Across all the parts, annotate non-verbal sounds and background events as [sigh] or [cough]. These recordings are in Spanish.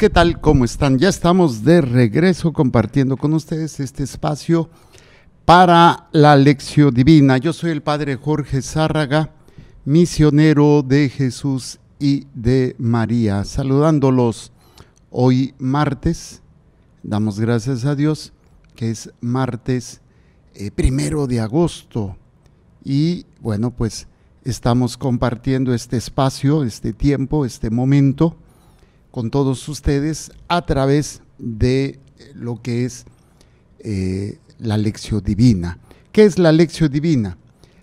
¿Qué tal? ¿Cómo están? Ya estamos de regreso compartiendo con ustedes este espacio para la lección divina. Yo soy el Padre Jorge Zárraga, misionero de Jesús y de María. Saludándolos hoy martes, damos gracias a Dios que es martes eh, primero de agosto. Y bueno, pues estamos compartiendo este espacio, este tiempo, este momento con todos ustedes a través de lo que es eh, la lección divina. ¿Qué es la lección divina?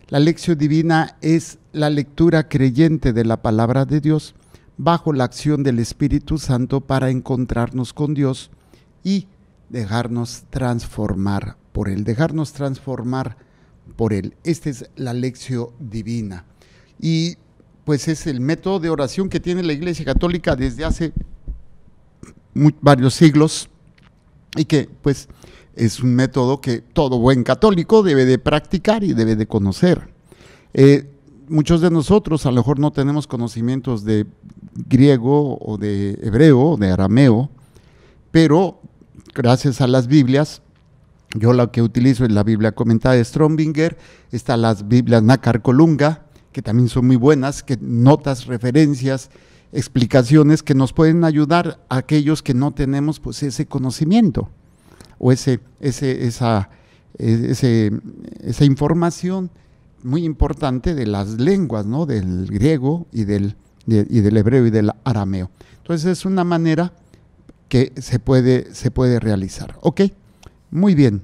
La lección divina es la lectura creyente de la palabra de Dios bajo la acción del Espíritu Santo para encontrarnos con Dios y dejarnos transformar por Él, dejarnos transformar por Él. Esta es la lección divina. Y pues es el método de oración que tiene la Iglesia Católica desde hace varios siglos y que pues es un método que todo buen católico debe de practicar y debe de conocer. Eh, muchos de nosotros a lo mejor no tenemos conocimientos de griego o de hebreo o de arameo, pero gracias a las Biblias, yo la que utilizo es la Biblia comentada de Strombinger, está las Biblias Nácar Colunga, que también son muy buenas, que notas, referencias, explicaciones que nos pueden ayudar a aquellos que no tenemos pues ese conocimiento o ese, ese, esa, e, esa información muy importante de las lenguas, Del griego y del, del hebreo y del arameo. Entonces es una manera que se puede, se puede realizar. ¿Ok? Muy bien.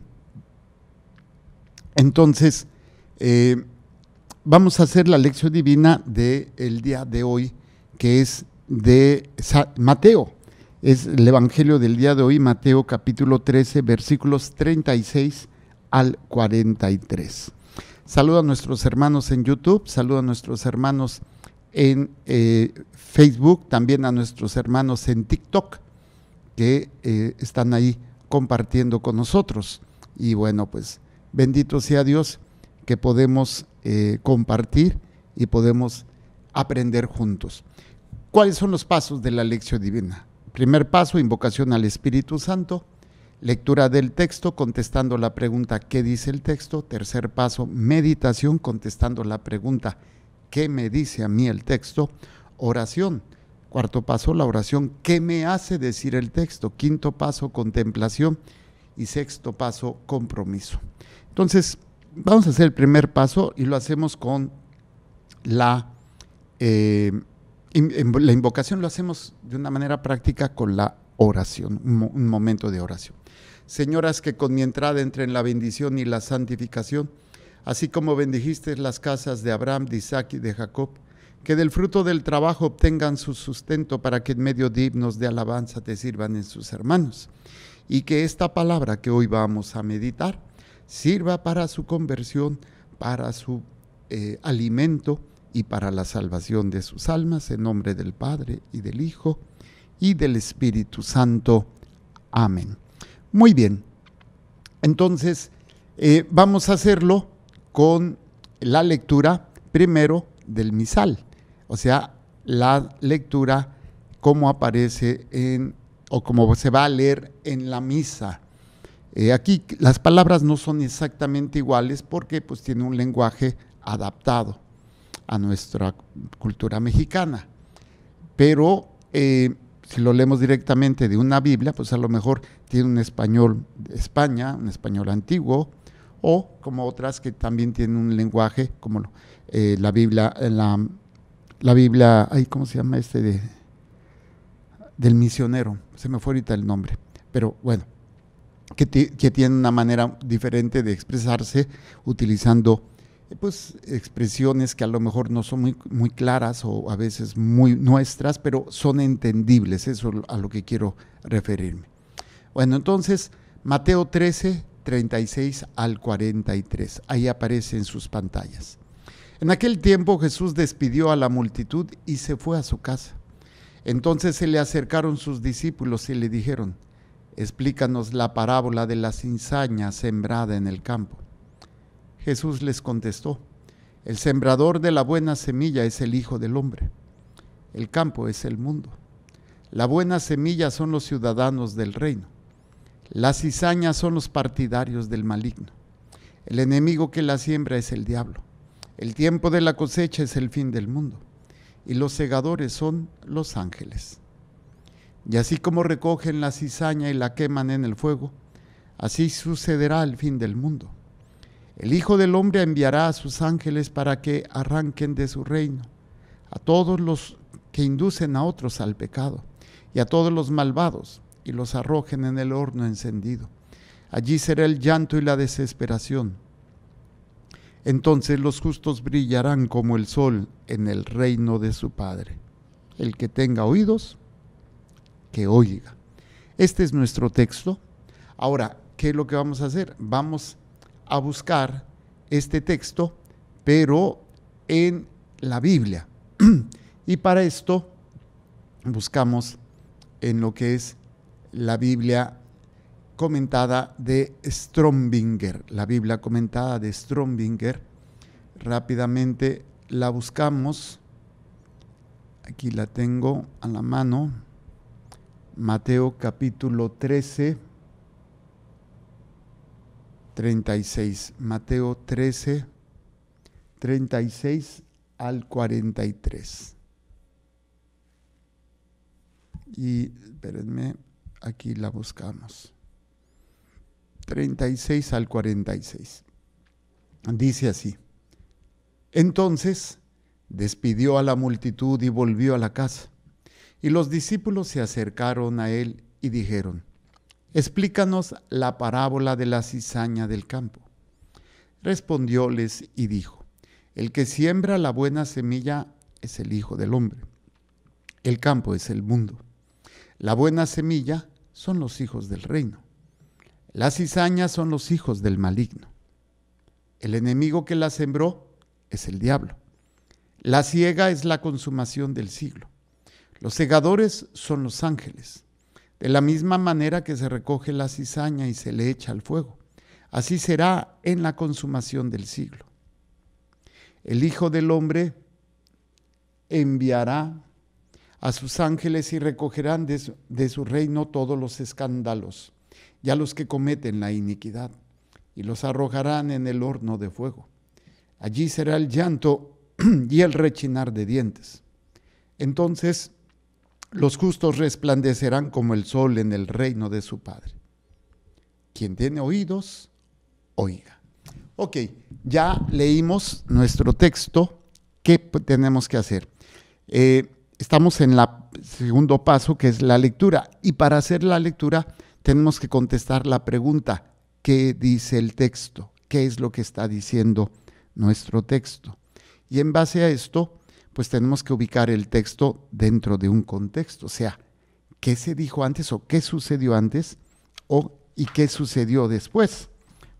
Entonces, eh, vamos a hacer la lección divina del el día de hoy, que es de Mateo. Es el Evangelio del día de hoy, Mateo capítulo 13, versículos 36 al 43. Saludo a nuestros hermanos en YouTube, saludo a nuestros hermanos en eh, Facebook, también a nuestros hermanos en TikTok, que eh, están ahí compartiendo con nosotros. Y bueno, pues bendito sea Dios que podemos eh, compartir y podemos aprender juntos. ¿Cuáles son los pasos de la lección divina? Primer paso, invocación al Espíritu Santo. Lectura del texto, contestando la pregunta ¿qué dice el texto? Tercer paso, meditación, contestando la pregunta ¿qué me dice a mí el texto? Oración. Cuarto paso, la oración ¿qué me hace decir el texto? Quinto paso, contemplación. Y sexto paso, compromiso. Entonces, vamos a hacer el primer paso y lo hacemos con la, eh, la invocación, lo hacemos de una manera práctica con la oración, un, momento de oración. Señoras, que con mi entrada entren la bendición y la santificación, así como bendijiste las casas de Abraham, de Isaac y de Jacob, que del fruto del trabajo obtengan su sustento para que en medio de himnos de alabanza te sirvan en sus hermanos. Y que esta palabra que hoy vamos a meditar, sirva para su conversión, para su eh, alimento y para la salvación de sus almas, en nombre del Padre y del Hijo y del Espíritu Santo. Amén. Muy bien, entonces eh, vamos a hacerlo con la lectura primero del misal, o sea, la lectura como aparece en o como se va a leer en la misa. Eh, aquí las palabras no son exactamente iguales porque pues tiene un lenguaje adaptado a nuestra cultura mexicana. Pero eh, si lo leemos directamente de una Biblia, pues a lo mejor tiene un español de España, un español antiguo, o como otras que también tienen un lenguaje, como eh, la Biblia, la, la Biblia, ay, ¿cómo se llama este? De, del misionero, se me fue ahorita el nombre, pero bueno, que, tiene una manera diferente de expresarse utilizando pues expresiones que a lo mejor no son muy, muy claras o a veces muy nuestras, pero son entendibles, eso a lo que quiero referirme. Bueno, entonces Mateo 13, 36 al 43, ahí aparece en sus pantallas. En aquel tiempo Jesús despidió a la multitud y se fue a su casa. Entonces se le acercaron sus discípulos y le dijeron, Explícanos la parábola de la cizaña sembrada en el campo. Jesús les contestó, el sembrador de la buena semilla es el Hijo del Hombre. El campo es el mundo. La buena semilla son los ciudadanos del reino. Las cizañas son los partidarios del maligno. El enemigo que la siembra es el diablo. El tiempo de la cosecha es el fin del mundo. Y los segadores son los ángeles. Y así como recogen la cizaña y la queman en el fuego, así sucederá el fin del mundo. El Hijo del Hombre enviará a sus ángeles para que arranquen de su reino a todos los que inducen a otros al pecado y a todos los malvados y los arrojen en el horno encendido. Allí será el llanto y la desesperación. Entonces los justos brillarán como el sol en el reino de su Padre. El que tenga oídos, que oiga. Este es nuestro texto. Ahora, ¿qué es lo que vamos a hacer? Vamos a buscar este texto, pero en la Biblia. [clears throat] y para esto buscamos en lo que es la Biblia comentada de Strombinger, la Biblia comentada de Strombinger. Rápidamente la buscamos. Aquí la tengo a la mano. Mateo capítulo 13, 36. Mateo 13, 36 al 43. Y espérenme, aquí la buscamos. 36 al 46. Dice así. Entonces despidió a la multitud y volvió a la casa y los discípulos se acercaron a él y dijeron, Explícanos la parábola de la cizaña del campo. Respondióles y dijo, El que siembra la buena semilla es el Hijo del Hombre. El campo es el mundo. La buena semilla son los hijos del reino. la cizaña son los hijos del maligno. El enemigo que la sembró es el diablo. La ciega es la consumación del siglo. Los segadores son los ángeles. De la misma manera que se recoge la cizaña y se le echa al fuego, así será en la consumación del siglo. El Hijo del Hombre enviará a sus ángeles y recogerán de su, reino todos los escándalos y a los que cometen la iniquidad, y los arrojarán en el horno de fuego. Allí será el llanto [clears throat] y el rechinar de dientes. Entonces los justos resplandecerán como el sol en el reino de su Padre. Quien tiene oídos, oiga. Ok, ya leímos nuestro texto. ¿Qué tenemos que hacer? Eh, estamos en el segundo paso, que es la lectura. Y para hacer la lectura tenemos que contestar la pregunta, ¿qué dice el texto? ¿Qué es lo que está diciendo nuestro texto? Y en base a esto pues tenemos que ubicar el texto dentro de un contexto, o sea, qué se dijo antes o qué sucedió antes o y qué sucedió después,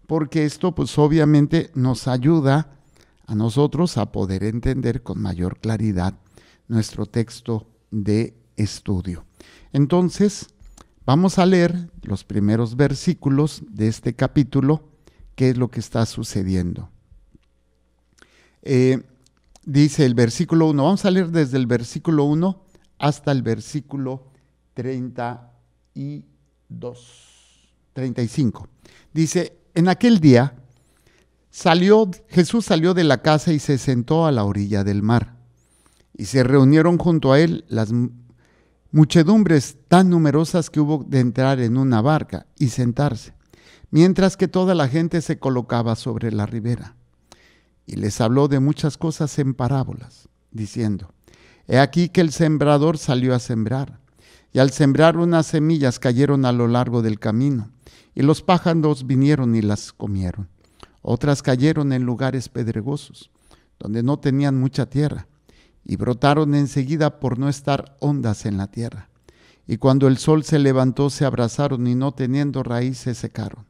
porque esto pues obviamente nos ayuda a nosotros a poder entender con mayor claridad nuestro texto de estudio. Entonces, vamos a leer los primeros versículos de este capítulo, qué es lo que está sucediendo. Eh, dice el versículo 1. Vamos a leer desde el versículo 1 hasta el versículo 32, 35. Dice, en aquel día salió, Jesús salió de la casa y se sentó a la orilla del mar. Y se reunieron junto a él las muchedumbres tan numerosas que hubo de entrar en una barca y sentarse, mientras que toda la gente se colocaba sobre la ribera y les habló de muchas cosas en parábolas, diciendo, He aquí que el sembrador salió a sembrar, y al sembrar unas semillas cayeron a lo largo del camino, y los pájaros vinieron y las comieron. Otras cayeron en lugares pedregosos, donde no tenían mucha tierra, y brotaron enseguida por no estar hondas en la tierra. Y cuando el sol se levantó se abrazaron y no teniendo raíz se secaron.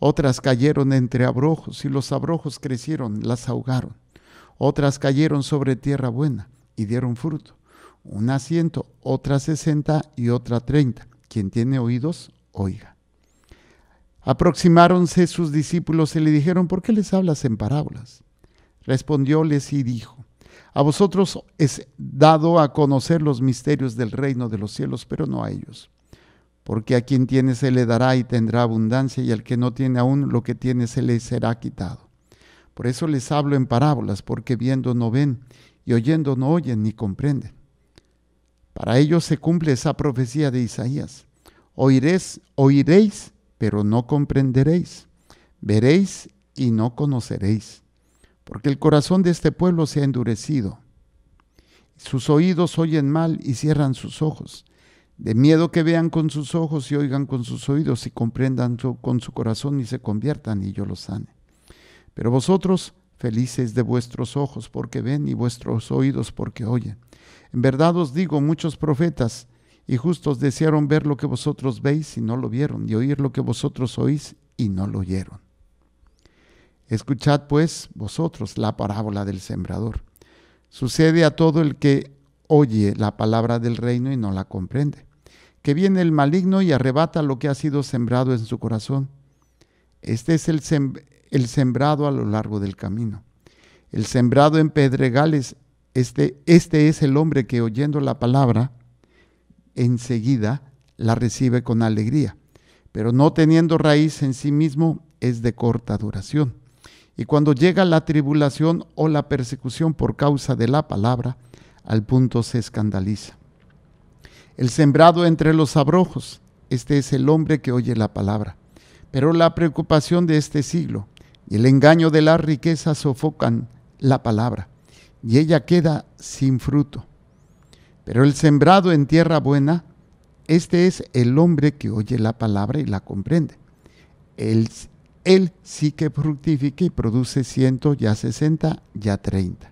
Otras cayeron entre abrojos y los abrojos crecieron, las ahogaron. Otras cayeron sobre tierra buena y dieron fruto. Una ciento, otra sesenta y otra treinta. Quien tiene oídos, oiga. Aproximáronse sus discípulos y le dijeron, ¿por qué les hablas en parábolas? Respondióles y dijo, a vosotros es dado a conocer los misterios del reino de los cielos, pero no a ellos porque a quien tiene se le dará y tendrá abundancia, y al que no tiene aún lo que tiene se le será quitado. Por eso les hablo en parábolas, porque viendo no ven, y oyendo no oyen ni comprenden. Para ellos se cumple esa profecía de Isaías. Oiréis, oiréis, pero no comprenderéis. Veréis y no conoceréis. Porque el corazón de este pueblo se ha endurecido. Sus oídos oyen mal y cierran sus ojos de miedo que vean con sus ojos y oigan con sus oídos y comprendan con su corazón y se conviertan y yo los sane. Pero vosotros, felices de vuestros ojos porque ven y vuestros oídos porque oyen. En verdad os digo, muchos profetas y justos desearon ver lo que vosotros veis y no lo vieron, y oír lo que vosotros oís y no lo oyeron. Escuchad pues vosotros la parábola del sembrador. Sucede a todo el que oye la palabra del reino y no la comprende que viene el maligno y arrebata lo que ha sido sembrado en su corazón. Este es el, sembrado a lo largo del camino. El sembrado en pedregales, este, este es el hombre que oyendo la palabra, enseguida la recibe con alegría, pero no teniendo raíz en sí mismo es de corta duración. Y cuando llega la tribulación o la persecución por causa de la palabra, al punto se escandaliza. El sembrado entre los abrojos, este es el hombre que oye la palabra. Pero la preocupación de este siglo y el engaño de la riqueza sofocan la palabra, y ella queda sin fruto. Pero el sembrado en tierra buena, este es el hombre que oye la palabra y la comprende. Él, él sí que fructifica y produce ciento, ya sesenta, ya treinta.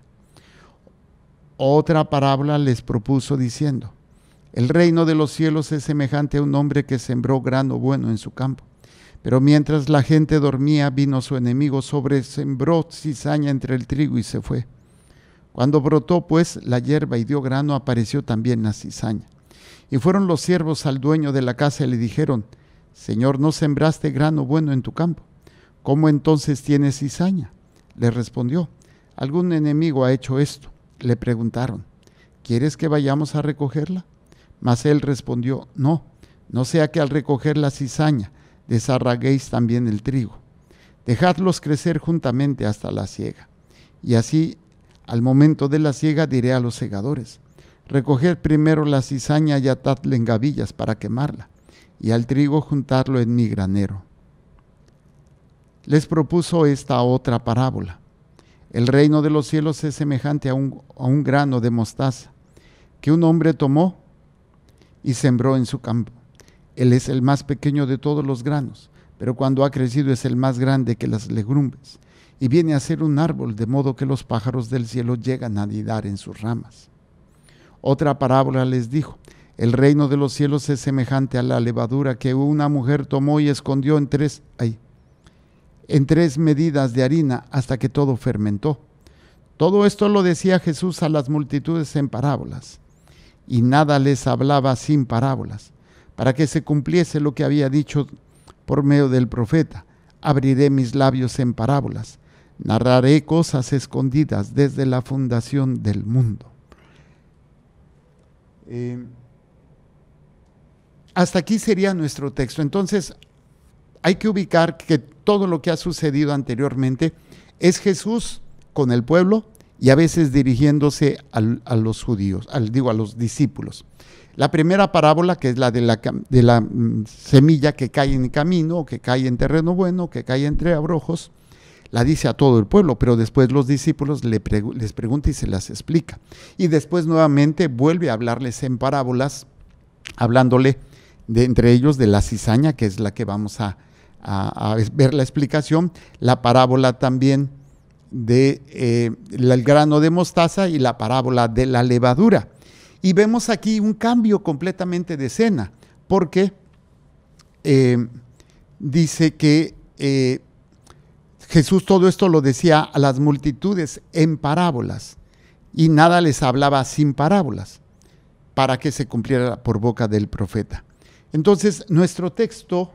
Otra parábola les propuso diciendo, el reino de los cielos es semejante a un hombre que sembró grano bueno en su campo. Pero mientras la gente dormía, vino su enemigo, sobre sembró cizaña entre el trigo y se fue. Cuando brotó pues la hierba y dio grano, apareció también la cizaña. Y fueron los siervos al dueño de la casa y le dijeron, Señor, no sembraste grano bueno en tu campo. ¿Cómo entonces tienes cizaña? Le respondió, algún enemigo ha hecho esto. Le preguntaron, ¿quieres que vayamos a recogerla? Mas él respondió, no, no sea que al recoger la cizaña desarraguéis también el trigo. Dejadlos crecer juntamente hasta la siega. Y así, al momento de la siega, diré a los segadores, recoged primero la cizaña y atadle en gavillas para quemarla, y al trigo juntarlo en mi granero. Les propuso esta otra parábola. El reino de los cielos es semejante a un, a un grano de mostaza que un hombre tomó y sembró en su campo. Él es el más pequeño de todos los granos, pero cuando ha crecido es el más grande que las legumbres, y viene a ser un árbol, de modo que los pájaros del cielo llegan a nidar en sus ramas. Otra parábola les dijo, el reino de los cielos es semejante a la levadura que una mujer tomó y escondió en tres, en tres medidas de harina hasta que todo fermentó. Todo esto lo decía Jesús a las multitudes en parábolas y nada les hablaba sin parábolas, para que se cumpliese lo que había dicho por medio del profeta. Abriré mis labios en parábolas, narraré cosas escondidas desde la fundación del mundo. Eh, hasta aquí sería nuestro texto. Entonces, hay que ubicar que todo lo que ha sucedido anteriormente es Jesús con el pueblo y a veces dirigiéndose a los judíos, digo, a los discípulos. La primera parábola, que es la de, la de la mm, semilla que cae en camino, que cae en terreno bueno, que cae entre abrojos, la dice a todo el pueblo, pero después los discípulos le les pregunta y se las explica. Y después nuevamente vuelve a hablarles en parábolas, hablándole de, entre ellos de la cizaña, que es la que vamos a ver la explicación, la parábola también de, eh, el grano de mostaza y la parábola de la levadura. Y vemos aquí un cambio completamente de escena, porque eh, dice que eh, Jesús todo esto lo decía a las multitudes en parábolas y nada les hablaba sin parábolas para que se cumpliera por boca del profeta. Entonces, nuestro texto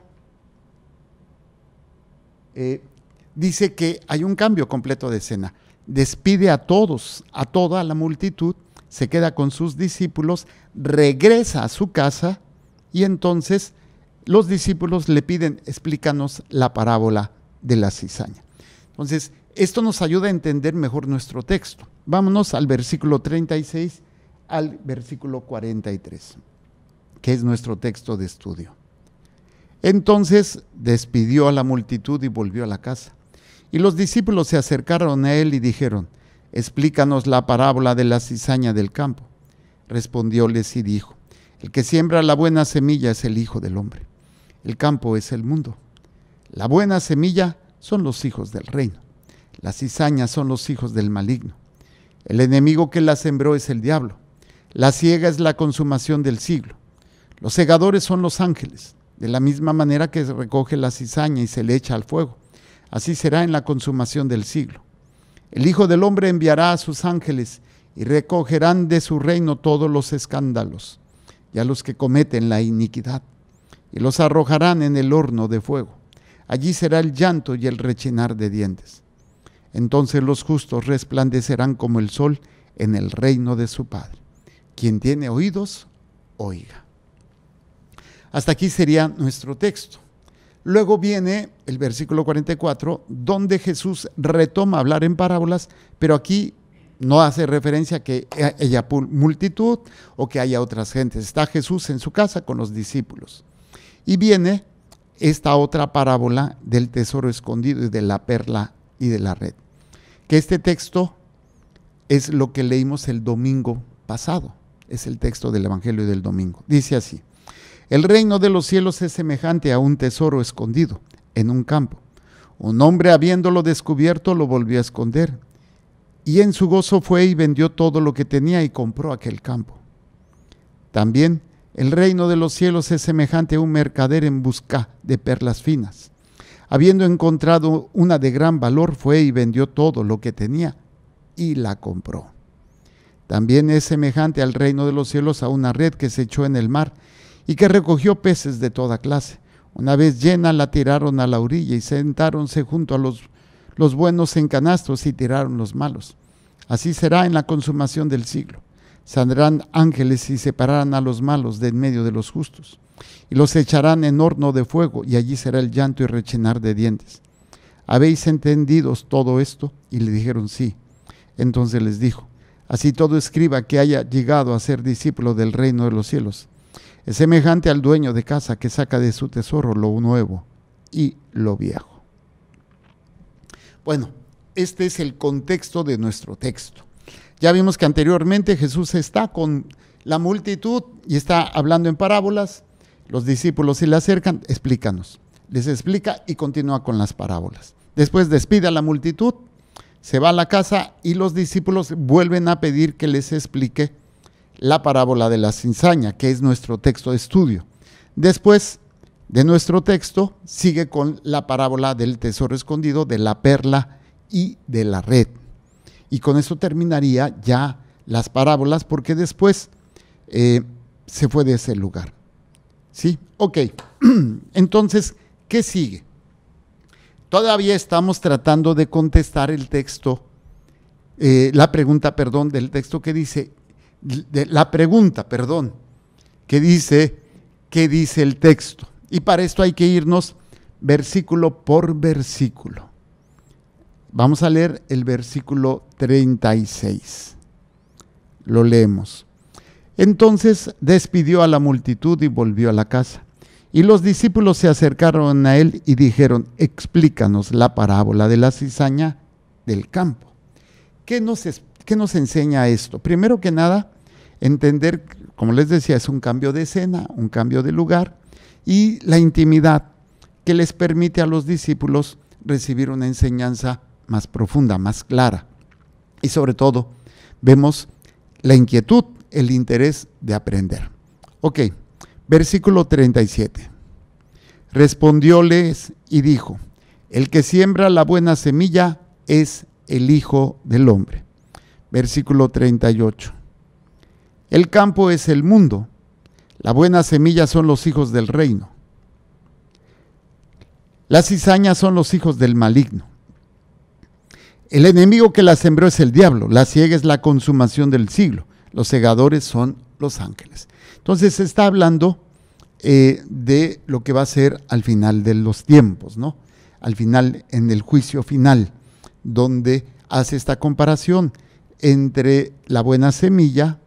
dice que hay un cambio completo de escena. Despide a todos, a toda la multitud, se queda con sus discípulos, regresa a su casa y entonces los discípulos le piden, explícanos la parábola de la cizaña. Entonces, esto nos ayuda a entender mejor nuestro texto. Vámonos al versículo 36 al versículo 43, que es nuestro texto de estudio. Entonces despidió a la multitud y volvió a la casa. Y los discípulos se acercaron a él y dijeron, explícanos la parábola de la cizaña del campo. Respondióles y dijo, el que siembra la buena semilla es el Hijo del Hombre. El campo es el mundo. La buena semilla son los hijos del reino. la cizaña son los hijos del maligno. El enemigo que la sembró es el diablo. La ciega es la consumación del siglo. Los segadores son los ángeles, de la misma manera que se recoge la cizaña y se le echa al fuego. Así será en la consumación del siglo. El Hijo del Hombre enviará a sus ángeles y recogerán de su reino todos los escándalos y a los que cometen la iniquidad, y los arrojarán en el horno de fuego. Allí será el llanto y el rechinar de dientes. Entonces los justos resplandecerán como el sol en el reino de su Padre. Quien tiene oídos, oiga. Hasta aquí sería nuestro texto. Luego viene el versículo 44, donde Jesús retoma hablar en parábolas, pero aquí no hace referencia a que haya multitud o que haya otras gentes. Está Jesús en su casa con los discípulos. Y viene esta otra parábola del tesoro escondido y de la perla y de la red. Que este texto es lo que leímos el domingo pasado. Es el texto del Evangelio del domingo. Dice así. El reino de los cielos es semejante a un tesoro escondido en un campo. Un hombre habiéndolo descubierto lo volvió a esconder. Y en su gozo fue y vendió todo lo que tenía y compró aquel campo. También el reino de los cielos es semejante a un mercader en busca de perlas finas. Habiendo encontrado una de gran valor, fue y vendió todo lo que tenía y la compró. También es semejante al reino de los cielos a una red que se echó en el mar y que recogió peces de toda clase. Una vez llena la tiraron a la orilla y sentáronse junto a los, los buenos en canastros y tiraron los malos. Así será en la consumación del siglo. Saldrán ángeles y separarán a los malos de en medio de los justos, y los echarán en horno de fuego, y allí será el llanto y rechinar de dientes. ¿Habéis entendido todo esto? Y le dijeron sí. Entonces les dijo, así todo escriba que haya llegado a ser discípulo del reino de los cielos. Es semejante al dueño de casa que saca de su tesoro lo nuevo y lo viejo. Bueno, este es el contexto de nuestro texto. Ya vimos que anteriormente Jesús está con la multitud y está hablando en parábolas. Los discípulos se le acercan, explícanos. Les explica y continúa con las parábolas. Después despide a la multitud, se va a la casa y los discípulos vuelven a pedir que les explique la parábola de la cizaña, que es nuestro texto de estudio. Después de nuestro texto sigue con la parábola del tesoro escondido, de la perla y de la red. Y con eso terminaría ya las parábolas, porque después eh, se fue de ese lugar. ¿Sí? Ok. [clears throat] Entonces, ¿qué sigue? Todavía estamos tratando de contestar el texto, eh, la pregunta, perdón, del texto que dice, la pregunta, perdón, que dice, ¿qué dice el texto? Y para esto hay que irnos versículo por versículo. Vamos a leer el versículo 36. Lo leemos. Entonces despidió a la multitud y volvió a la casa. Y los discípulos se acercaron a él y dijeron, explícanos la parábola de la cizaña del campo. ¿Qué nos explica? ¿Qué nos enseña esto? Primero que nada, entender, como les decía, es un cambio de escena, un cambio de lugar y la intimidad que les permite a los discípulos recibir una enseñanza más profunda, más clara. Y sobre todo, vemos la inquietud, el interés de aprender. Ok, versículo 37. Respondióles y dijo, el que siembra la buena semilla es el Hijo del Hombre versículo 38. El campo es el mundo, la buena semilla son los hijos del reino, las cizañas son los hijos del maligno. El enemigo que la sembró es el diablo, la ciega es la consumación del siglo, los segadores son los ángeles. Entonces se está hablando eh, de lo que va a ser al final de los tiempos, ¿no? Al final, en el juicio final, donde hace esta comparación entre la buena semilla,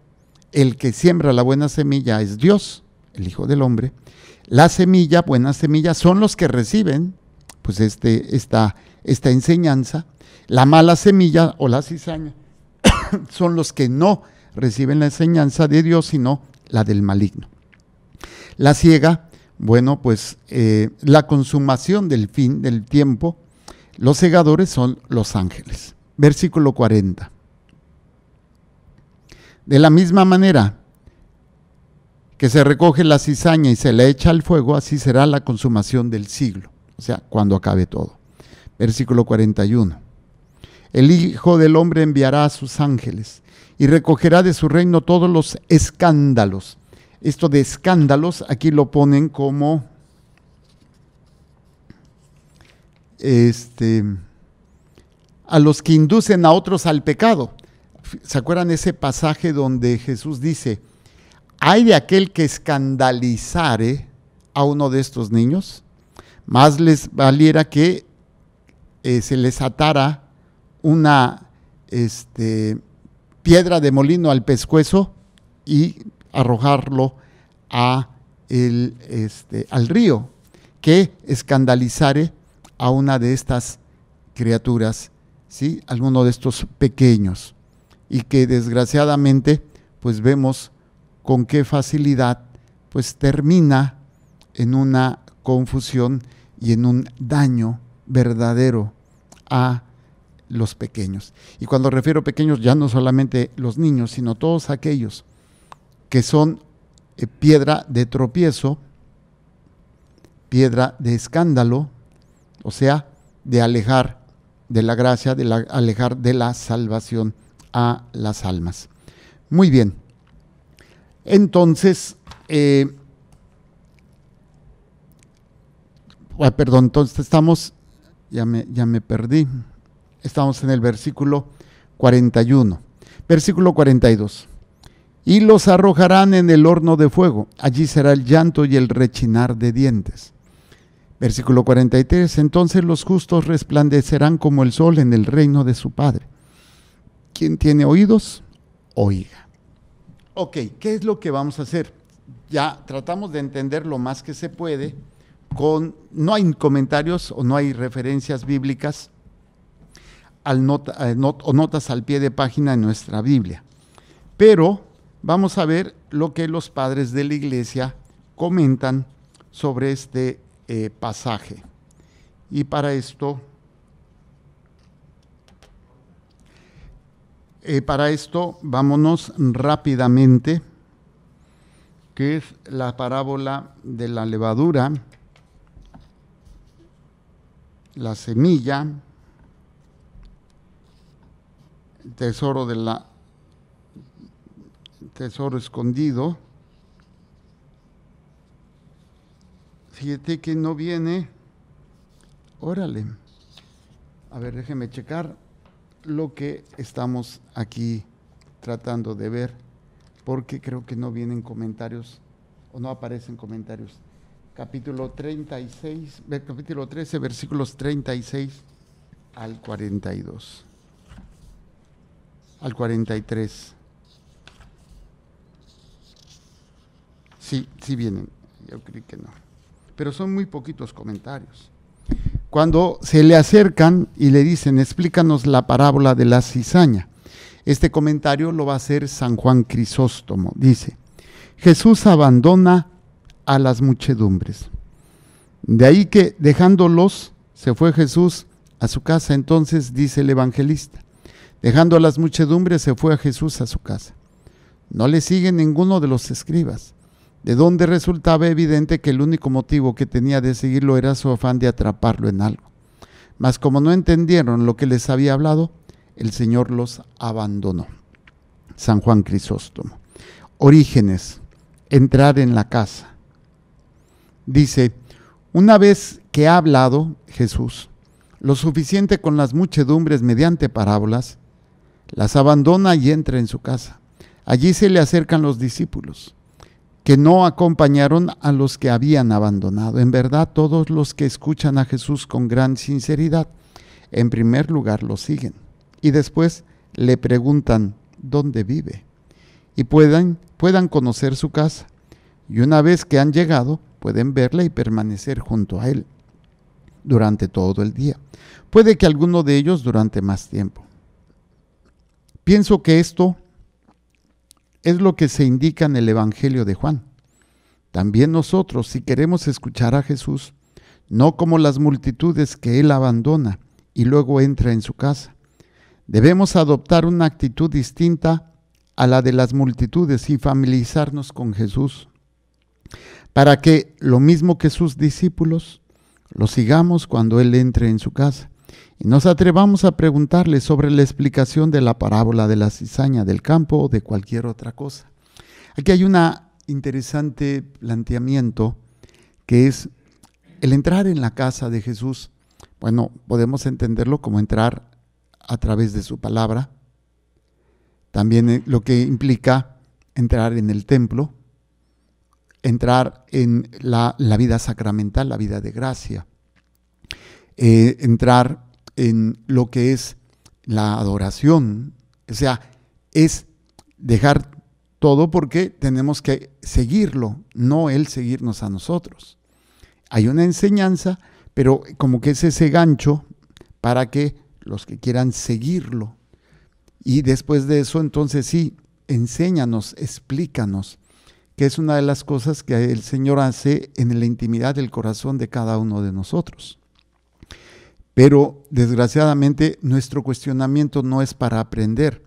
el que siembra la buena semilla es Dios, el Hijo del Hombre. La semilla, buena semilla, son los que reciben pues este, esta, esta enseñanza. La mala semilla o la cizaña [coughs] son los que no reciben la enseñanza de Dios, sino la del maligno. La ciega, bueno, pues eh, la consumación del fin del tiempo, los segadores son los ángeles. Versículo 40. De la misma manera que se recoge la cizaña y se le echa al fuego, así será la consumación del siglo, o sea, cuando acabe todo. Versículo 41. El Hijo del Hombre enviará a sus ángeles y recogerá de su reino todos los escándalos. Esto de escándalos aquí lo ponen como este, a los que inducen a otros al pecado. ¿Se acuerdan ese pasaje donde Jesús dice, hay de aquel que escandalizare a uno de estos niños? Más les valiera que eh, se les atara una este, piedra de molino al pescuezo y arrojarlo a el, este, al río, que escandalizare a una de estas criaturas, ¿sí? alguno de estos pequeños y que desgraciadamente pues vemos con qué facilidad pues termina en una confusión y en un daño verdadero a los pequeños. Y cuando refiero pequeños, ya no solamente los niños, sino todos aquellos que son eh, piedra de tropiezo, piedra de escándalo, o sea, de alejar de la gracia, de alejar de la salvación a las almas. Muy bien. Entonces, eh, ah, perdón, entonces estamos, ya me, ya me perdí, estamos en el versículo 41, versículo 42. Y los arrojarán en el horno de fuego, allí será el llanto y el rechinar de dientes. Versículo 43, entonces los justos resplandecerán como el sol en el reino de su Padre quien tiene oídos, oiga. Ok, ¿qué es lo que vamos a hacer? Ya tratamos de entender lo más que se puede. Con, no hay comentarios o no hay referencias bíblicas al eh, o notas al pie de página en nuestra Biblia. Pero vamos a ver lo que los padres de la iglesia comentan sobre este eh, pasaje. Y para esto Eh, para esto, vámonos rápidamente, que es la parábola de la levadura, la semilla, tesoro de la tesoro escondido. Fíjate que no viene. Órale. A ver, déjeme checar lo que estamos aquí tratando de ver, porque creo que no vienen comentarios o no aparecen comentarios. Capítulo 36, capítulo 13, versículos 36 al 42. Al 43. Sí, sí vienen. Yo creo que no. Pero son muy poquitos comentarios cuando se le acercan y le dicen, explícanos la parábola de la cizaña. Este comentario lo va a hacer San Juan Crisóstomo. Dice, Jesús abandona a las muchedumbres. De ahí que dejándolos, se fue Jesús a su casa. Entonces dice el evangelista, dejando a las muchedumbres, se fue a Jesús a su casa. No le sigue ninguno de los escribas, de donde resultaba evidente que el único motivo que tenía de seguirlo era su afán de atraparlo en algo. Mas como no entendieron lo que les había hablado, el Señor los abandonó. San Juan Crisóstomo. Orígenes, entrar en la casa. Dice, una vez que ha hablado Jesús, lo suficiente con las muchedumbres mediante parábolas, las abandona y entra en su casa. Allí se le acercan los discípulos que no acompañaron a los que habían abandonado. En verdad, todos los que escuchan a Jesús con gran sinceridad, en primer lugar lo siguen y después le preguntan dónde vive y puedan, puedan conocer su casa. Y una vez que han llegado, pueden verla y permanecer junto a él durante todo el día. Puede que alguno de ellos durante más tiempo. Pienso que esto es lo que se indica en el Evangelio de Juan. También nosotros, si queremos escuchar a Jesús, no como las multitudes que Él abandona y luego entra en su casa, debemos adoptar una actitud distinta a la de las multitudes y familiarizarnos con Jesús, para que, lo mismo que sus discípulos, lo sigamos cuando Él entre en su casa y nos atrevamos a preguntarle sobre la explicación de la parábola de la cizaña del campo o de cualquier otra cosa. Aquí hay un interesante planteamiento que es el entrar en la casa de Jesús. Bueno, podemos entenderlo como entrar a través de su palabra, también eh, lo que implica entrar en el templo, entrar en la, vida sacramental, la vida de gracia, eh, entrar en lo que es la adoración. O sea, es dejar todo porque tenemos que seguirlo, no él seguirnos a nosotros. Hay una enseñanza, pero como que es ese gancho para que los que quieran seguirlo. Y después de eso, entonces sí, enséñanos, explícanos, que es una de las cosas que el Señor hace en la intimidad del corazón de cada uno de nosotros. Pero desgraciadamente nuestro cuestionamiento no es para aprender,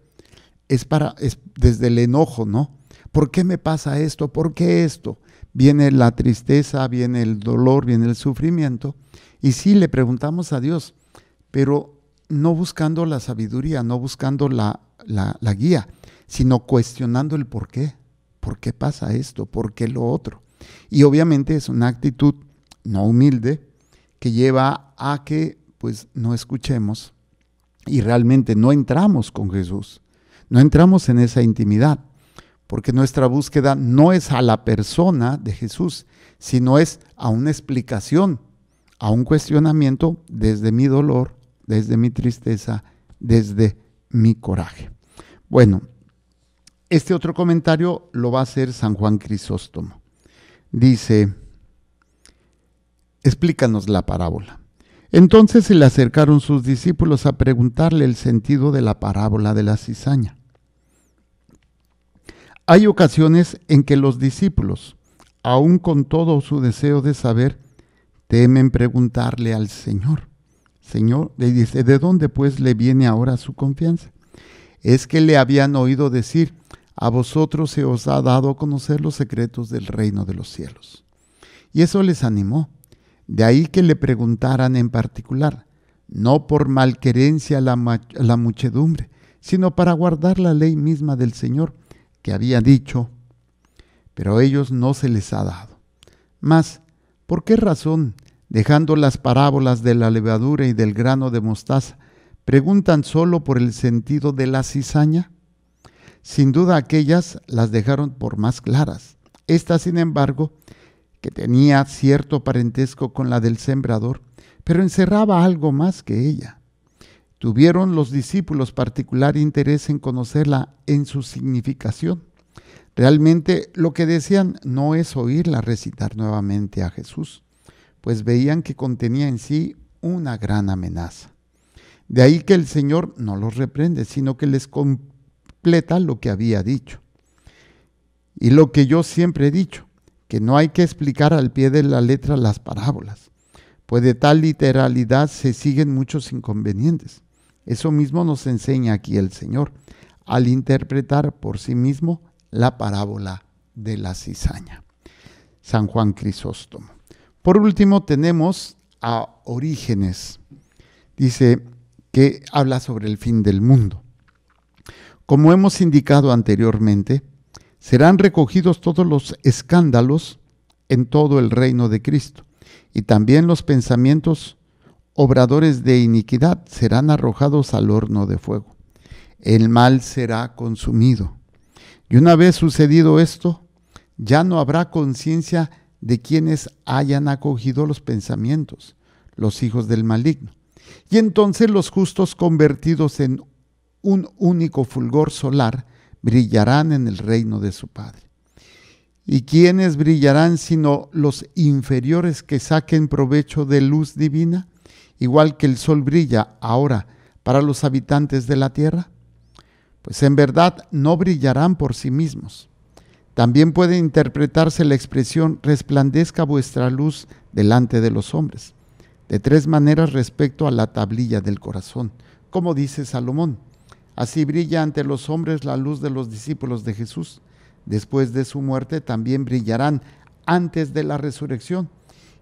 es para desde el enojo, ¿no? ¿Por qué me pasa esto? ¿Por qué esto? Viene la tristeza, viene el dolor, viene el sufrimiento. Y sí le preguntamos a Dios, pero no buscando la sabiduría, no buscando la, la guía, sino cuestionando el por qué. ¿Por qué pasa esto? ¿Por qué lo otro? Y obviamente es una actitud no humilde que lleva a que pues no escuchemos y realmente no entramos con Jesús, no entramos en esa intimidad, porque nuestra búsqueda no es a la persona de Jesús, sino es a una explicación, a un cuestionamiento desde mi dolor, desde mi tristeza, desde mi coraje. Bueno, este otro comentario lo va a hacer San Juan Crisóstomo. Dice, explícanos la parábola. Entonces se le acercaron sus discípulos a preguntarle el sentido de la parábola de la cizaña. Hay ocasiones en que los discípulos, aun con todo su deseo de saber, temen preguntarle al Señor. Señor, le dice, ¿de dónde pues le viene ahora su confianza? Es que le habían oído decir, a vosotros se os ha dado a conocer los secretos del reino de los cielos. Y eso les animó de ahí que le preguntaran en particular, no por malquerencia a la, muchedumbre, sino para guardar la ley misma del Señor, que había dicho, pero a ellos no se les ha dado. Mas, ¿por qué razón, dejando las parábolas de la levadura y del grano de mostaza, preguntan solo por el sentido de la cizaña? Sin duda aquellas las dejaron por más claras. Estas, sin embargo, que tenía cierto parentesco con la del sembrador, pero encerraba algo más que ella. Tuvieron los discípulos particular interés en conocerla en su significación. Realmente lo que decían no es oírla recitar nuevamente a Jesús, pues veían que contenía en sí una gran amenaza. De ahí que el Señor no los reprende, sino que les completa lo que había dicho. Y lo que yo siempre he dicho, que no hay que explicar al pie de la letra las parábolas, pues de tal literalidad se siguen muchos inconvenientes. Eso mismo nos enseña aquí el Señor, al interpretar por sí mismo la parábola de la cizaña. San Juan Crisóstomo. Por último, tenemos a Orígenes. Dice que habla sobre el fin del mundo. Como hemos indicado anteriormente, serán recogidos todos los escándalos en todo el reino de Cristo, y también los pensamientos obradores de iniquidad serán arrojados al horno de fuego. El mal será consumido. Y una vez sucedido esto, ya no habrá conciencia de quienes hayan acogido los pensamientos, los hijos del maligno. Y entonces los justos convertidos en un único fulgor solar brillarán en el reino de su Padre. ¿Y quiénes brillarán sino los inferiores que saquen provecho de luz divina, igual que el sol brilla ahora para los habitantes de la tierra? Pues en verdad no brillarán por sí mismos. También puede interpretarse la expresión resplandezca vuestra luz delante de los hombres, de tres maneras respecto a la tablilla del corazón, como dice Salomón. Así brilla ante los hombres la luz de los discípulos de Jesús. Después de su muerte también brillarán antes de la resurrección.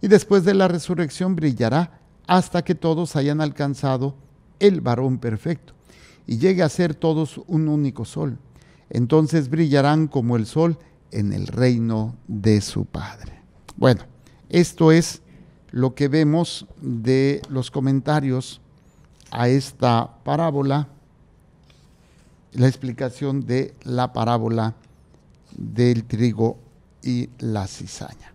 Y después de la resurrección brillará hasta que todos hayan alcanzado el varón perfecto y llegue a ser todos un único sol. Entonces brillarán como el sol en el reino de su Padre. Bueno, esto es lo que vemos de los comentarios a esta parábola la explicación de la parábola del trigo y la cizaña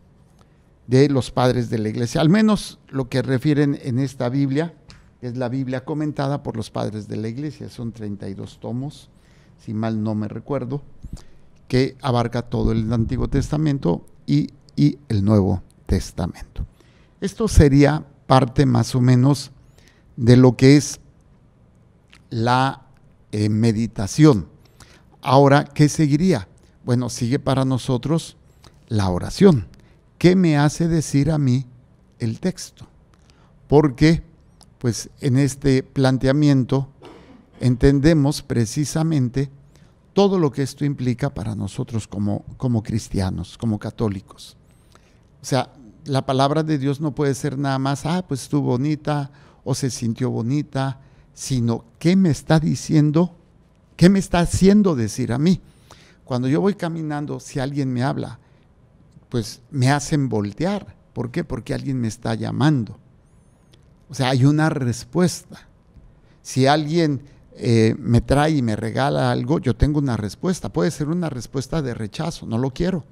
de los padres de la iglesia, al menos lo que refieren en esta Biblia, que es la Biblia comentada por los padres de la iglesia, son 32 tomos, si mal no me recuerdo, que abarca todo el Antiguo Testamento y, y el Nuevo Testamento. Esto sería parte más o menos de lo que es la eh, meditación. Ahora, ¿qué seguiría? Bueno, sigue para nosotros la oración. ¿Qué me hace decir a mí el texto? Porque, pues en este planteamiento entendemos precisamente todo lo que esto implica para nosotros como, como cristianos, como católicos. O sea, la palabra de Dios no puede ser nada más, ah, pues estuvo bonita o se sintió bonita sino qué me está diciendo, qué me está haciendo decir a mí. Cuando yo voy caminando, si alguien me habla, pues me hacen voltear. ¿Por qué? Porque alguien me está llamando. O sea, hay una respuesta. Si alguien eh, me trae y me regala algo, yo tengo una respuesta. Puede ser una respuesta de rechazo, no lo quiero.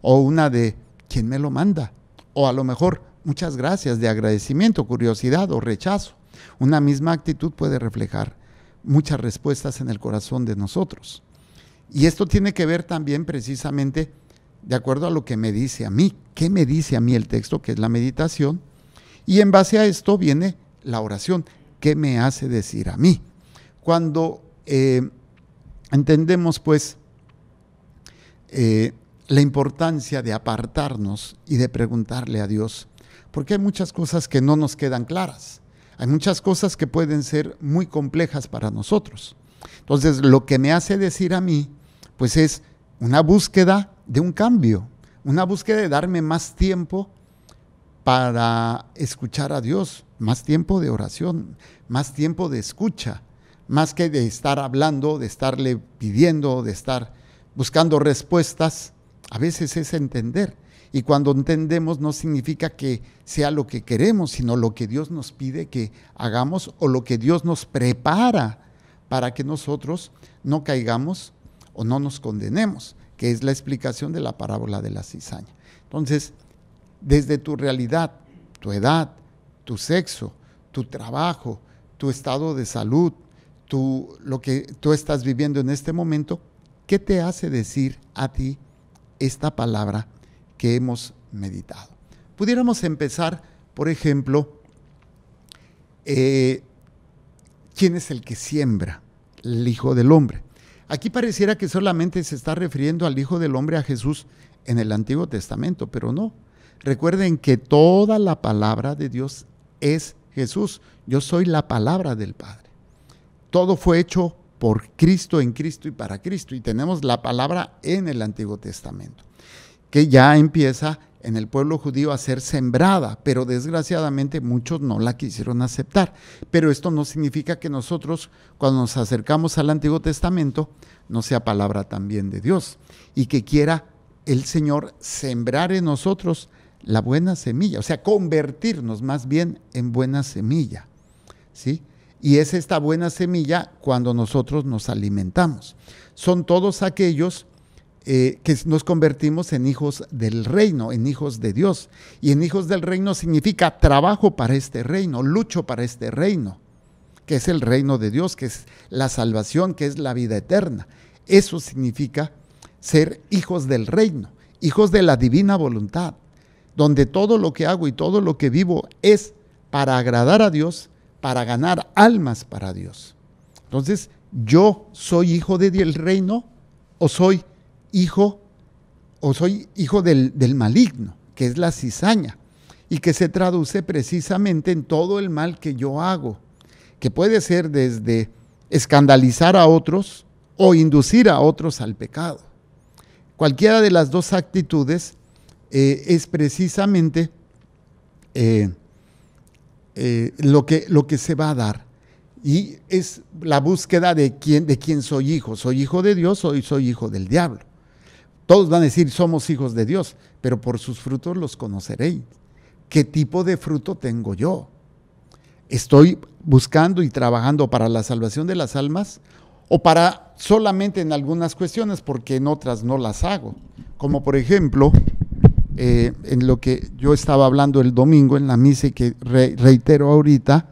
O una de, ¿quién me lo manda? O a lo mejor, muchas gracias, de agradecimiento, curiosidad o rechazo. Una misma actitud puede reflejar muchas respuestas en el corazón de nosotros. Y esto tiene que ver también precisamente de acuerdo a lo que me dice a mí, qué me dice a mí el texto, que es la meditación, y en base a esto viene la oración, qué me hace decir a mí. Cuando eh, entendemos pues eh, la importancia de apartarnos y de preguntarle a Dios, porque hay muchas cosas que no nos quedan claras. Hay muchas cosas que pueden ser muy complejas para nosotros. Entonces, lo que me hace decir a mí, pues es una búsqueda de un cambio, una búsqueda de darme más tiempo para escuchar a Dios, más tiempo de oración, más tiempo de escucha, más que de estar hablando, de estarle pidiendo, de estar buscando respuestas. A veces es entender y cuando entendemos no significa que sea lo que queremos, sino lo que Dios nos pide que hagamos o lo que Dios nos prepara para que nosotros no caigamos o no nos condenemos, que es la explicación de la parábola de la cizaña. Entonces, desde tu realidad, tu edad, tu sexo, tu trabajo, tu estado de salud, tu, lo que tú estás viviendo en este momento, ¿qué te hace decir a ti esta palabra que hemos meditado. Pudiéramos empezar, por ejemplo, eh, ¿quién es el que siembra? El Hijo del Hombre. Aquí pareciera que solamente se está refiriendo al Hijo del Hombre, a Jesús, en el Antiguo Testamento, pero no. Recuerden que toda la palabra de Dios es Jesús. Yo soy la palabra del Padre. Todo fue hecho por Cristo, en Cristo y para Cristo. Y tenemos la palabra en el Antiguo Testamento que ya empieza en el pueblo judío a ser sembrada, pero desgraciadamente muchos no la quisieron aceptar. Pero esto no significa que nosotros, cuando nos acercamos al Antiguo Testamento, no sea palabra también de Dios y que quiera el Señor sembrar en nosotros la buena semilla, o sea, convertirnos más bien en buena semilla, ¿sí? Y es esta buena semilla cuando nosotros nos alimentamos. Son todos aquellos eh, que nos convertimos en hijos del reino, en hijos de Dios. Y en hijos del reino significa trabajo para este reino, lucho para este reino, que es el reino de Dios, que es la salvación, que es la vida eterna. Eso significa ser hijos del reino, hijos de la divina voluntad, donde todo lo que hago y todo lo que vivo es para agradar a Dios, para ganar almas para Dios. Entonces, yo soy hijo del reino o soy hijo o soy hijo del, maligno, que es la cizaña, y que se traduce precisamente en todo el mal que yo hago, que puede ser desde escandalizar a otros o inducir a otros al pecado. Cualquiera de las dos actitudes eh, es precisamente eh, eh, lo, que, lo, que, se va a dar. Y es la búsqueda de quién, de quién soy hijo. ¿Soy hijo de Dios o soy hijo del diablo? Todos van a decir, somos hijos de Dios, pero por sus frutos los conoceréis. ¿Qué tipo de fruto tengo yo? ¿Estoy buscando y trabajando para la salvación de las almas o para solamente en algunas cuestiones porque en otras no las hago? Como por ejemplo, eh, en lo que yo estaba hablando el domingo en la misa y que reitero ahorita,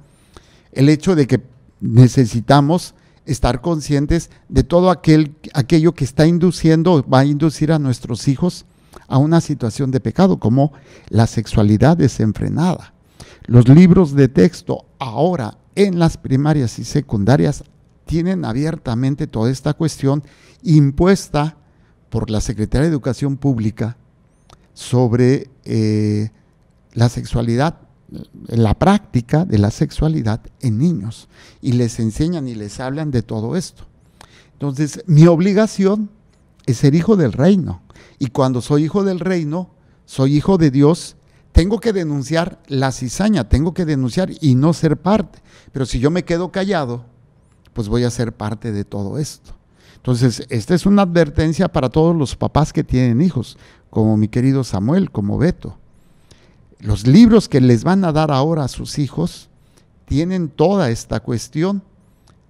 el hecho de que necesitamos estar conscientes de todo aquel, aquello que está induciendo, va a inducir a nuestros hijos a una situación de pecado, como la sexualidad desenfrenada. Los libros de texto ahora en las primarias y secundarias tienen abiertamente toda esta cuestión impuesta por la Secretaría de Educación Pública sobre eh, la sexualidad eh, la práctica de la sexualidad en niños y les enseñan y les hablan de todo esto. Entonces, mi obligación es ser hijo del reino. Y cuando soy hijo del reino, soy hijo de Dios, tengo que denunciar la cizaña, tengo que denunciar y no ser parte. Pero si yo me quedo callado, pues voy a ser parte de todo esto. Entonces, esta es una advertencia para todos los papás que tienen hijos, como mi querido Samuel, como Beto. Los libros que les van a dar ahora a sus hijos tienen toda esta cuestión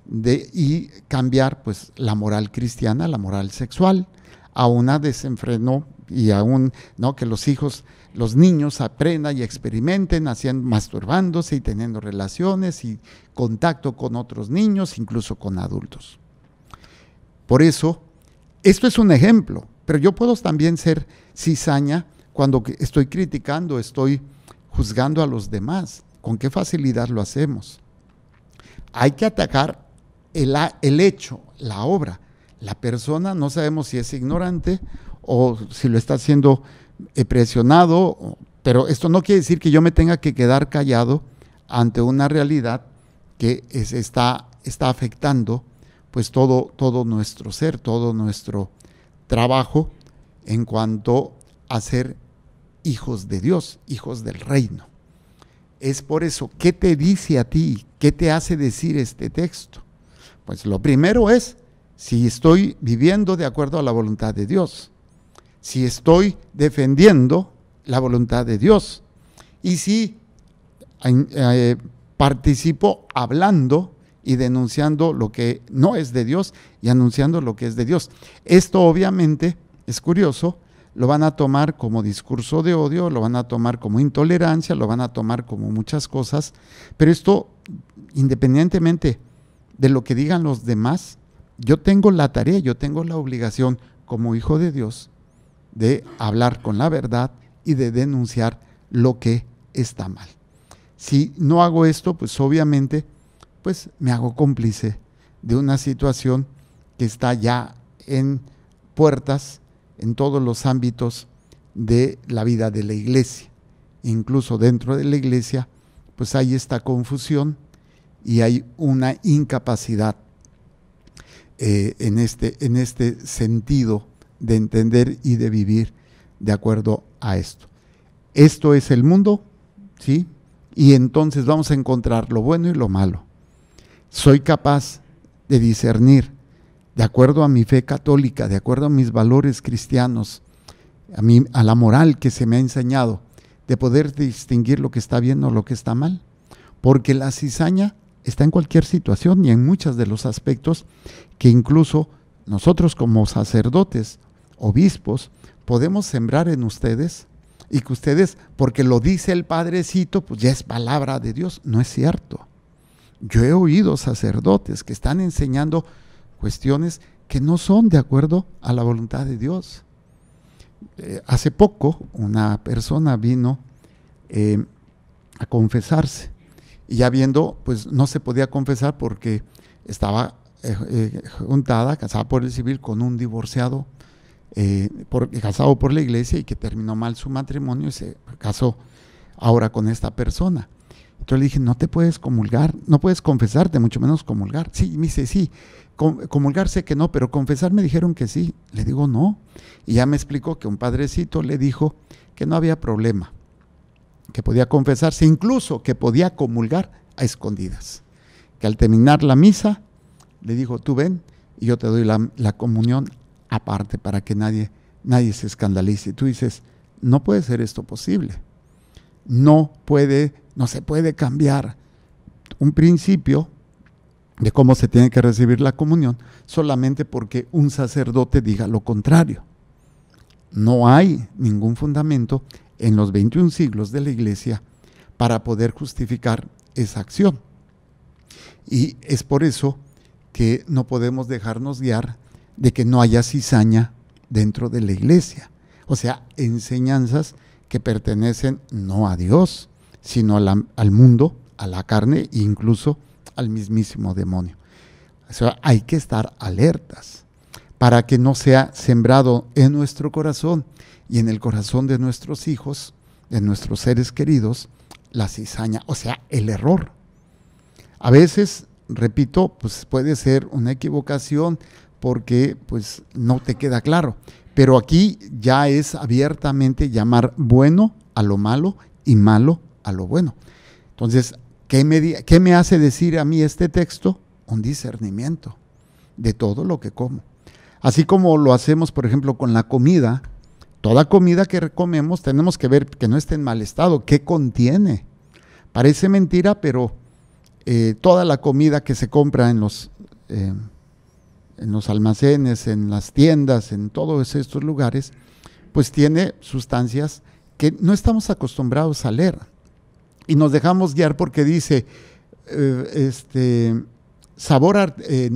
de, y cambiar pues, la moral cristiana, la moral sexual, a una desenfreno y aún ¿no? que los hijos, los niños aprendan y experimenten haciendo, masturbándose y teniendo relaciones y contacto con otros niños, incluso con adultos. Por eso, esto es un ejemplo, pero yo puedo también ser cizaña cuando estoy criticando, estoy juzgando a los demás. ¿Con qué facilidad lo hacemos? Hay que atacar el, el hecho, la obra. La persona no sabemos si es ignorante o si lo está haciendo eh, presionado, pero esto no quiere decir que yo me tenga que quedar callado ante una realidad que es, está, está afectando pues todo, todo nuestro ser, todo nuestro trabajo en cuanto a ser hijos de Dios, hijos del reino. Es por eso, ¿qué te dice a ti? ¿Qué te hace decir este texto? Pues lo primero es si estoy viviendo de acuerdo a la voluntad de Dios, si estoy defendiendo la voluntad de Dios y si eh, participo hablando y denunciando lo que no es de Dios y anunciando lo que es de Dios. Esto obviamente es curioso lo van a tomar como discurso de odio, lo van a tomar como intolerancia, lo van a tomar como muchas cosas, pero esto, independientemente de lo que digan los demás, yo tengo la tarea, yo tengo la obligación como hijo de Dios de hablar con la verdad y de denunciar lo que está mal. Si no hago esto, pues obviamente, pues me hago cómplice de una situación que está ya en puertas en todos los ámbitos de la vida de la iglesia. Incluso dentro de la iglesia, pues hay esta confusión y hay una incapacidad eh, en, este, en este sentido de entender y de vivir de acuerdo a esto. Esto es el mundo, ¿sí? Y entonces vamos a encontrar lo bueno y lo malo. Soy capaz de discernir de acuerdo a mi fe católica, de acuerdo a mis valores cristianos, a, a la moral que se me ha enseñado, de poder distinguir lo que está bien o lo que está mal. Porque la cizaña está en cualquier situación y en muchos de los aspectos que incluso nosotros como sacerdotes, obispos, podemos sembrar en ustedes y que ustedes, porque lo dice el Padrecito, pues ya es palabra de Dios. No es cierto. Yo he oído sacerdotes que están enseñando cuestiones que no son de acuerdo a la voluntad de Dios. Eh, hace poco una persona vino eh, a confesarse y ya viendo, pues no se podía confesar porque estaba eh, juntada, casada por el civil con un divorciado, casado por la iglesia y que terminó mal su matrimonio y se casó ahora con esta persona. Entonces le dije, no te puedes comulgar, no puedes confesarte, mucho menos comulgar. Sí, me dice, sí, comulgarse que no, pero confesar me dijeron que sí. Le digo no. Y ya me explicó que un padrecito le dijo que no había problema, que podía confesarse, incluso que podía comulgar a escondidas. Que al terminar la misa, le dijo, tú ven y yo te doy la, comunión aparte para que nadie, nadie se escandalice. Y tú dices, no puede ser esto posible. No puede, no se puede cambiar un principio de cómo se tiene que recibir la comunión solamente porque un sacerdote diga lo contrario. No hay ningún fundamento en los 21 siglos de la Iglesia para poder justificar esa acción. Y es por eso que no podemos dejarnos guiar de que no haya cizaña dentro de la iglesia. O sea, enseñanzas que pertenecen no a Dios, sino al mundo, a la carne e incluso a al mismísimo demonio. O sea, hay que estar alertas para que no sea sembrado en nuestro corazón y en el corazón de nuestros hijos, de nuestros seres queridos, la cizaña, o sea, el error. A veces, repito, pues puede ser una equivocación porque pues no te queda claro, pero aquí ya es abiertamente llamar bueno a lo malo y malo a lo bueno. Entonces, ¿Qué me, hace decir a mí este texto? Un discernimiento de todo lo que como. Así como lo hacemos, por ejemplo, con la comida, toda comida que comemos tenemos que ver que no esté en mal estado, qué contiene. Parece mentira, pero eh, toda la comida que se compra eh, en los almacenes, en las tiendas, en todos estos lugares, pues tiene sustancias que no estamos acostumbrados a leer y nos dejamos guiar porque dice, eh, este, sabor, eh,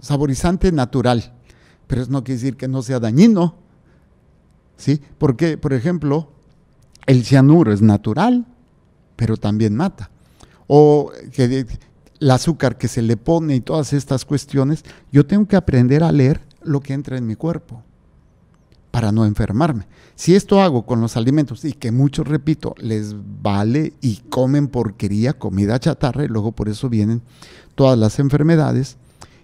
saborizante natural, pero eso no quiere decir que no sea dañino, ¿sí? Porque, por ejemplo, el cianuro es natural, pero también mata. O que el azúcar que se le pone y todas estas cuestiones, yo tengo que aprender a leer lo que entra en mi cuerpo para no enfermarme. Si esto hago con los alimentos y que muchos, repito, les vale y comen porquería, comida chatarra, y luego por eso vienen todas las enfermedades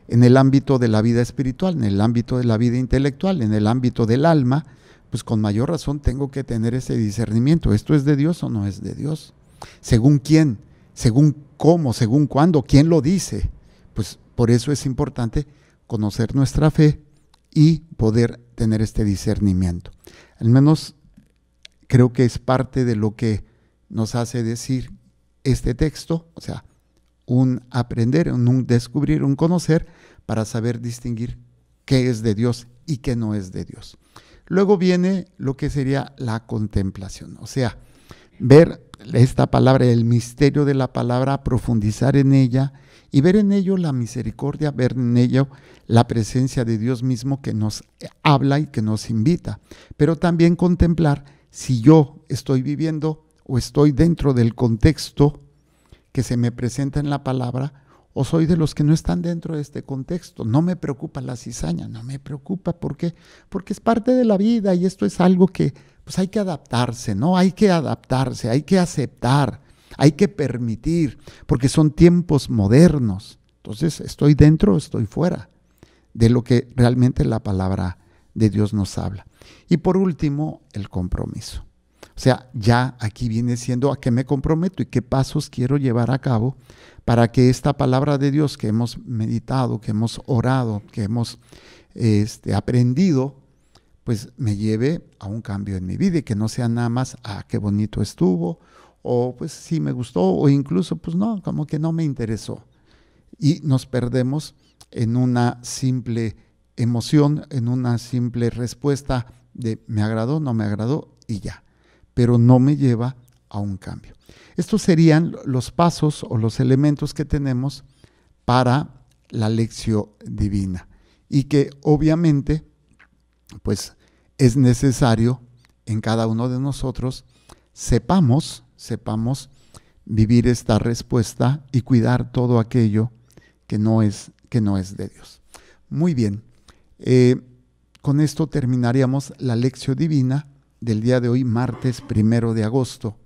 en el ámbito de la vida espiritual, en el ámbito de la vida intelectual, en el ámbito del alma, pues con mayor razón tengo que tener ese discernimiento. ¿Esto es de Dios o no es de Dios? ¿Según quién? ¿Según cómo? ¿Según cuándo? ¿Quién lo dice? Pues por eso es importante conocer nuestra fe y poder tener este discernimiento. Al menos creo que es parte de lo que nos hace decir este texto, o sea, un aprender, un descubrir, un conocer para saber distinguir qué es de Dios y qué no es de Dios. Luego viene lo que sería la contemplación, o sea, ver esta palabra, el misterio de la palabra, profundizar en ella, y ver en ello la misericordia, ver en ello la presencia de Dios mismo que nos eh, habla y que nos invita, pero también contemplar si yo estoy viviendo o estoy dentro del contexto que se me presenta en la palabra o soy de los que no están dentro de este contexto. No me preocupa la cizaña, no me preocupa porque porque es parte de la vida y esto es algo que pues hay que adaptarse, ¿no? Hay que adaptarse, hay que aceptar hay que permitir, porque son tiempos modernos. Entonces, estoy dentro, o estoy fuera de lo que realmente la palabra de Dios nos habla. Y por último, el compromiso. O sea, ya aquí viene siendo a qué me comprometo y qué pasos quiero llevar a cabo para que esta palabra de Dios que hemos meditado, que hemos orado, que hemos este, aprendido, pues me lleve a un cambio en mi vida y que no sea nada más, a ah, qué bonito estuvo, o pues sí me gustó, o incluso pues no, como que no me interesó. Y nos perdemos en una simple emoción, en una simple respuesta de me agradó, no me agradó y ya, pero no me lleva a un cambio. Estos serían los pasos o los elementos que tenemos para la lección divina y que obviamente pues es necesario en cada uno de nosotros sepamos sepamos vivir esta respuesta y cuidar todo aquello que no es, que no es de Dios. Muy bien, eh, con esto terminaríamos la lección divina del día de hoy, martes primero de agosto.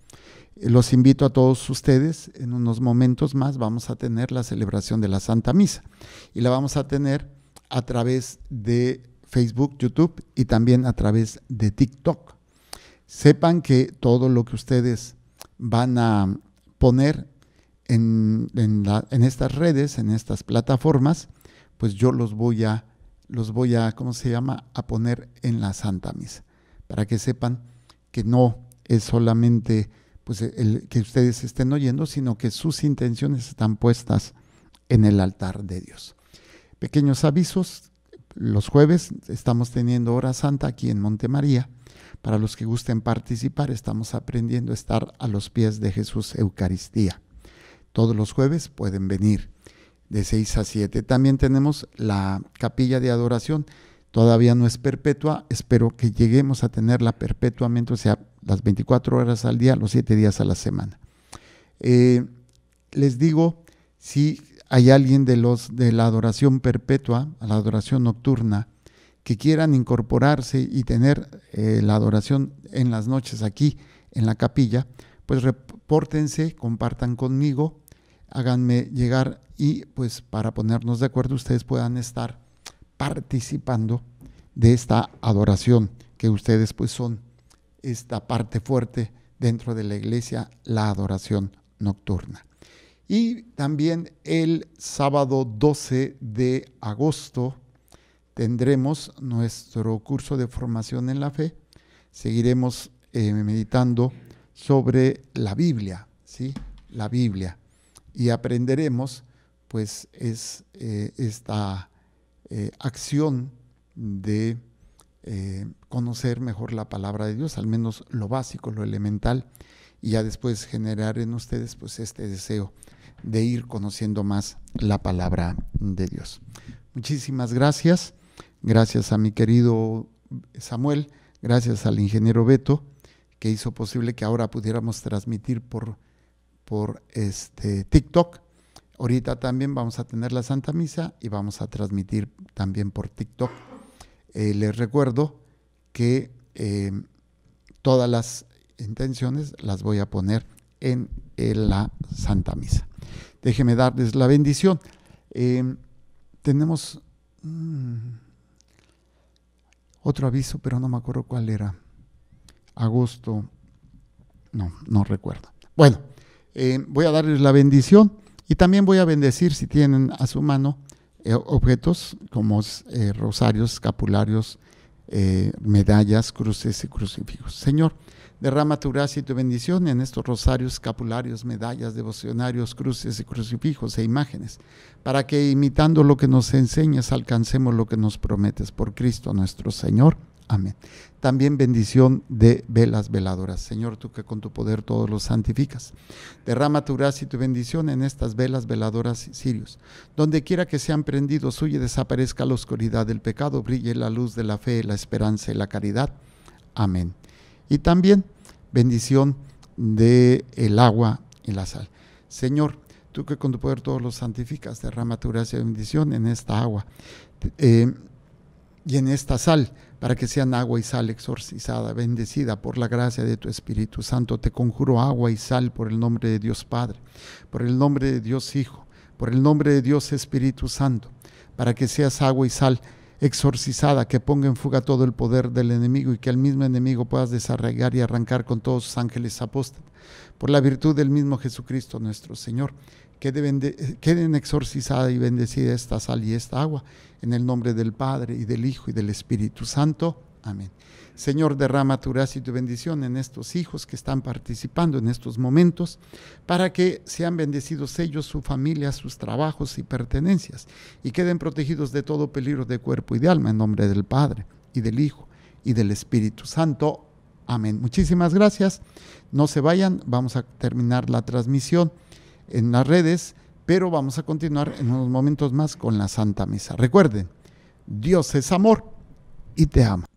Eh, los invito a todos ustedes, en unos momentos más vamos a tener la celebración de la Santa Misa y la vamos a tener a través de Facebook, YouTube y también a través de TikTok. Sepan que todo lo que ustedes van a poner en, estas redes, en estas plataformas, pues yo los voy a, los voy a, ¿cómo se llama?, a poner en la Santa Misa, para que sepan que no es solamente pues el que ustedes estén oyendo, sino que sus intenciones están puestas en el altar de Dios. Pequeños avisos, los jueves estamos teniendo hora santa aquí en Montemaría para los que gusten participar, estamos aprendiendo a estar a los pies de Jesús Eucaristía. Todos los jueves pueden venir de 6 a 7. También tenemos la capilla de adoración. Todavía no es perpetua. Espero que lleguemos a tenerla perpetuamente, o sea, las 24 horas al día, los 7 días a la semana. Eh, les digo, si hay alguien de los de la adoración perpetua, a la adoración nocturna, que quieran incorporarse y tener eh, la adoración en las noches aquí en la capilla, pues repórtense, compartan conmigo, háganme llegar y pues para ponernos de acuerdo ustedes puedan estar participando de esta adoración que ustedes pues son esta parte fuerte dentro de la iglesia, la adoración nocturna. Y también el sábado 12 de agosto tendremos nuestro curso de formación en la fe. Seguiremos eh, meditando sobre la Biblia, ¿sí? La Biblia. Y aprenderemos, pues, es eh, esta eh, acción de conocer mejor la palabra de Dios, al menos lo básico, lo elemental, y ya después generar en ustedes, pues, este deseo de ir conociendo más la palabra de Dios. Muchísimas gracias gracias a mi querido Samuel, gracias al ingeniero Beto, que hizo posible que ahora pudiéramos transmitir por, por este TikTok. Ahorita también vamos a tener la Santa Misa y vamos a transmitir también por TikTok. Eh, les recuerdo que eh, todas las intenciones las voy a poner en, la Santa Misa. Déjenme darles la bendición. Eh, tenemos... Mm, otro aviso, pero no me acuerdo cuál era. Agosto, no, no recuerdo. Bueno, eh, voy a darles la bendición y también voy a bendecir si tienen a su mano eh, objetos como eh, rosarios, escapularios, medallas, cruces y crucifijos. Señor, Derrama tu gracia y tu bendición en estos rosarios, capularios, medallas, devocionarios, cruces y crucifijos e imágenes, para que imitando lo que nos enseñas alcancemos lo que nos prometes por Cristo nuestro Señor. Amén. También bendición de velas veladoras. Señor, tú que con tu poder todos los santificas. Derrama tu gracia y tu bendición en estas velas veladoras sirios. Donde quiera que sean prendidos, huye, desaparezca la oscuridad del pecado, brille la luz de la fe, la esperanza y la caridad. Amén y también bendición de el agua y la sal. Señor, tú que con tu poder todos los santificas, derrama tu gracia y bendición en esta agua eh, y en esta sal, para que sean agua y sal exorcizada, bendecida por la gracia de tu Espíritu Santo. Te conjuro agua y sal por el nombre de Dios Padre, por el nombre de Dios Hijo, por el nombre de Dios Espíritu Santo, para que seas agua y sal exorcizada, que ponga en fuga todo el poder del enemigo y que al mismo enemigo puedas desarraigar y arrancar con todos sus ángeles apóstoles. por la virtud del mismo Jesucristo nuestro Señor. queden exorcizada y bendecida esta sal y esta agua, en el nombre del Padre y del Hijo y del Espíritu Santo. Amén. Señor, derrama tu gracia y tu bendición en estos hijos que están participando en estos momentos, para que sean bendecidos ellos, su familia, sus trabajos y pertenencias, y queden protegidos de todo peligro de cuerpo y de alma, en nombre del Padre, y del Hijo, y del Espíritu Santo. Amén. Muchísimas gracias. No se vayan, vamos a terminar la transmisión en las redes, pero vamos a continuar en unos momentos más con la Santa Misa. Recuerden, Dios es amor y te ama.